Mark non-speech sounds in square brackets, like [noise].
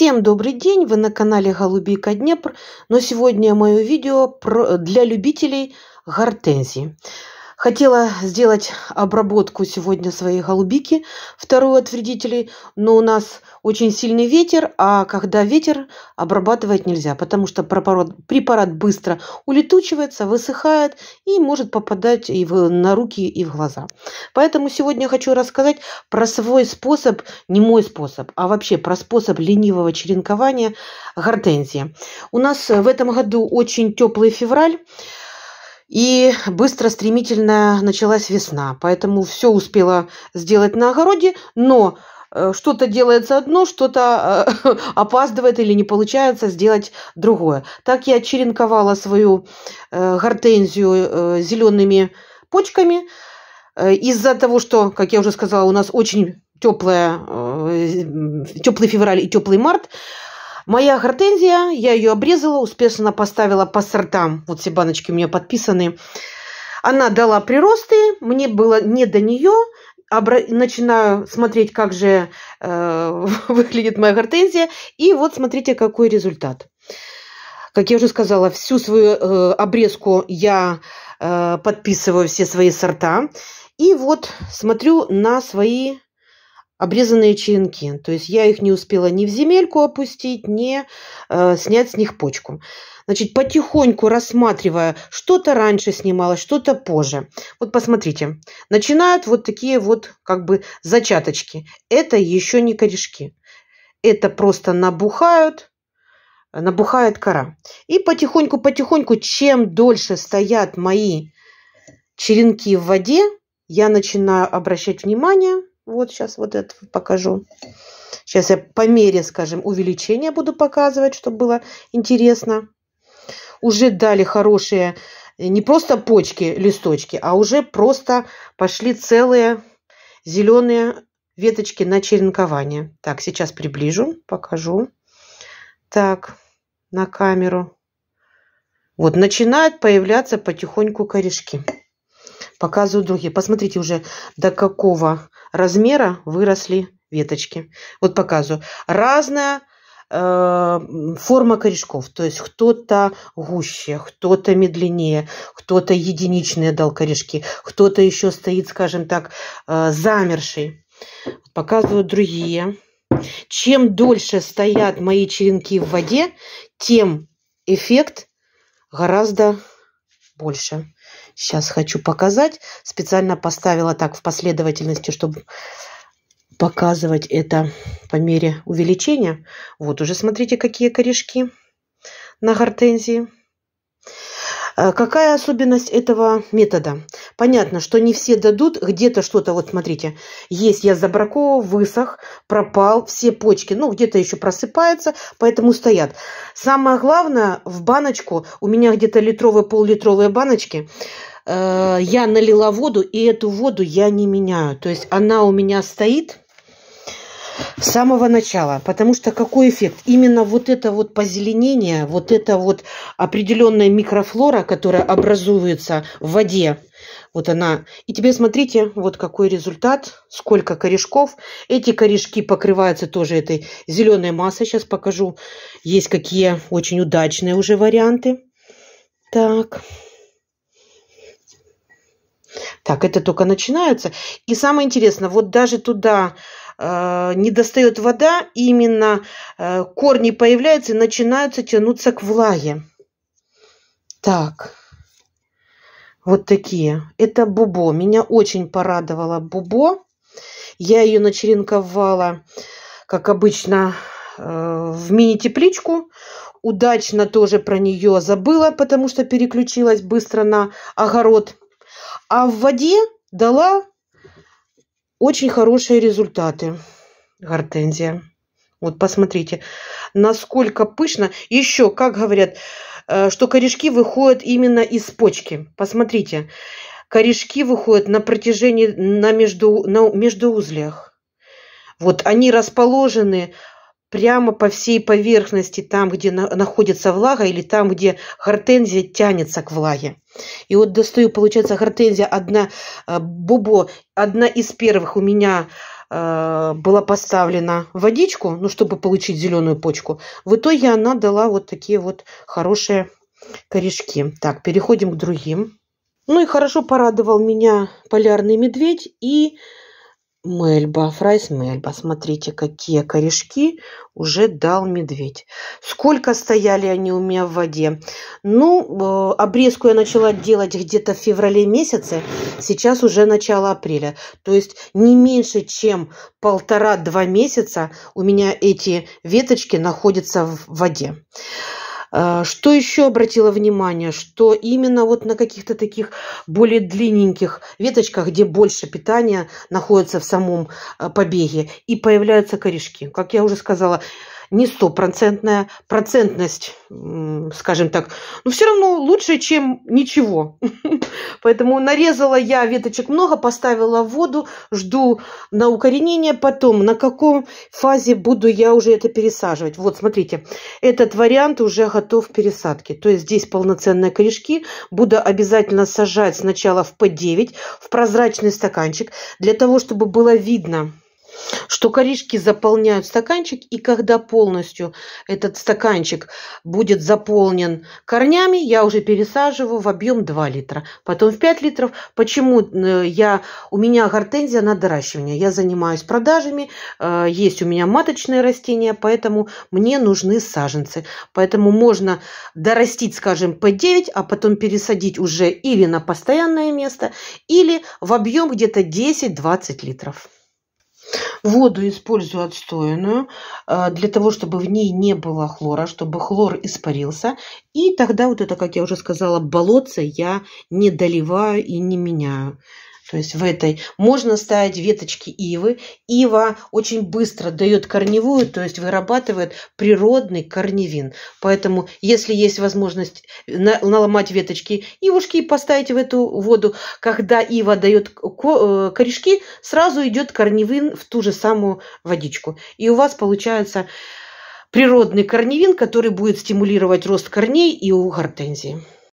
Всем добрый день, вы на канале Голубика Днепр, но сегодня мое видео для любителей гортензии. Хотела сделать обработку сегодня своей голубики, вторую от вредителей, но у нас очень сильный ветер, а когда ветер, обрабатывать нельзя, потому что препарат, препарат быстро улетучивается, высыхает и может попадать и в, на руки, и в глаза. Поэтому сегодня хочу рассказать про свой способ, не мой способ, а вообще про способ ленивого черенкования гортензии. У нас в этом году очень теплый февраль, и быстро, стремительно началась весна, поэтому все успела сделать на огороде, но э, что-то делается одно, что-то э, [laughs] опаздывает или не получается сделать другое. Так я черенковала свою э, гортензию зелеными почками. Из-за того, что, как я уже сказала, у нас очень теплая, теплый февраль и теплый март, Моя гортензия, я ее обрезала, успешно поставила по сортам. Вот все баночки у меня подписаны. Она дала приросты, мне было не до нее. Обра... Начинаю смотреть, как же э, [laughs] выглядит моя гортензия. И вот смотрите, какой результат. Как я уже сказала, всю свою э, обрезку я э, подписываю все свои сорта. И вот смотрю на свои обрезанные черенки. То есть я их не успела ни в земельку опустить, ни э, снять с них почку. Значит, потихоньку рассматривая, что-то раньше снималось, что-то позже. Вот посмотрите, начинают вот такие вот как бы зачаточки. Это еще не корешки. Это просто набухают, набухает кора. И потихоньку-потихоньку, чем дольше стоят мои черенки в воде, я начинаю обращать внимание – вот сейчас вот это покажу. Сейчас я по мере, скажем, увеличения буду показывать, чтобы было интересно. Уже дали хорошие, э, не просто почки, листочки, а уже просто пошли целые зеленые веточки на черенкование. Так, сейчас приближу, покажу. Так, на камеру. Вот, начинают появляться потихоньку корешки. Показываю другие. Посмотрите уже, до какого размера выросли веточки. Вот показываю. Разная э, форма корешков. То есть кто-то гуще, кто-то медленнее, кто-то единичные дал корешки, кто-то еще стоит, скажем так, э, замерший. Показываю другие. Чем дольше стоят мои черенки в воде, тем эффект гораздо больше. Сейчас хочу показать. Специально поставила так в последовательности, чтобы показывать это по мере увеличения. Вот уже смотрите, какие корешки на гортензии. Э, какая особенность этого метода? Понятно, что не все дадут, где-то что-то, вот смотрите, есть я забраковал, высох, пропал, все почки, ну, где-то еще просыпается, поэтому стоят. Самое главное, в баночку, у меня где-то литровые, пол-литровые баночки, э, я налила воду, и эту воду я не меняю. То есть она у меня стоит, с самого начала, потому что какой эффект? Именно вот это вот позеленение, вот это вот определенная микрофлора, которая образуется в воде, вот она. И тебе смотрите, вот какой результат, сколько корешков. Эти корешки покрываются тоже этой зеленой массой. Сейчас покажу, есть какие очень удачные уже варианты. Так. Так, это только начинается. И самое интересное, вот даже туда Э, не достает вода, именно э, корни появляются и начинаются тянуться к влаге. Так, вот такие. Это бубо. Меня очень порадовала бубо. Я ее начеренковала, как обычно, э, в мини-тепличку. Удачно тоже про нее забыла, потому что переключилась быстро на огород. А в воде дала очень хорошие результаты гортензия. Вот посмотрите, насколько пышно. Еще, как говорят, э, что корешки выходят именно из почки. Посмотрите, корешки выходят на протяжении, на, между, на междуузлях. Вот они расположены прямо по всей поверхности, там, где находится влага, или там, где гортензия тянется к влаге. И вот достаю, получается, гортензия одна, э, бубо, одна из первых у меня э, была поставлена водичку, ну, чтобы получить зеленую почку. В итоге она дала вот такие вот хорошие корешки. Так, переходим к другим. Ну и хорошо порадовал меня полярный медведь и Мельба, фрайс Мельба. Смотрите, какие корешки уже дал медведь. Сколько стояли они у меня в воде? Ну, э, обрезку я начала делать где-то в феврале месяце. Сейчас уже начало апреля. То есть не меньше, чем полтора-два месяца у меня эти веточки находятся в воде. А, что еще обратила внимание, что именно вот на каких-то таких более длинненьких веточках, где больше питания находится в самом а, побеге, и появляются корешки. Как я уже сказала, не стопроцентная, процентность, скажем так, но все равно лучше, чем ничего. [laughs] Поэтому нарезала я веточек много, поставила в воду, жду на укоренение. Потом, на каком фазе буду я уже это пересаживать. Вот, смотрите, этот вариант уже готов к пересадке. То есть здесь полноценные корешки. Буду обязательно сажать сначала в P9, в прозрачный стаканчик, для того, чтобы было видно, что корешки заполняют стаканчик, и когда полностью этот стаканчик будет заполнен корнями, я уже пересаживаю в объем 2 литра, потом в 5 литров. Почему э, я, у меня гортензия на доращивание, я занимаюсь продажами, э, есть у меня маточные растения, поэтому мне нужны саженцы. Поэтому можно дорастить, скажем, по 9, а потом пересадить уже или на постоянное место, или в объем где-то 10-20 литров. Воду использую отстойную э, для того, чтобы в ней не было хлора, чтобы хлор испарился. И тогда вот это, как я уже сказала, болотце я не доливаю и не меняю. То есть в этой можно ставить веточки ивы. Ива очень быстро дает корневую, то есть вырабатывает природный корневин. Поэтому, если есть возможность э, наломать веточки ивушки и поставить в эту воду, когда ива дает э, корешки, сразу идет корневин в ту же самую водичку. И у вас получается природный корневин, который будет стимулировать рост корней и у гортензии.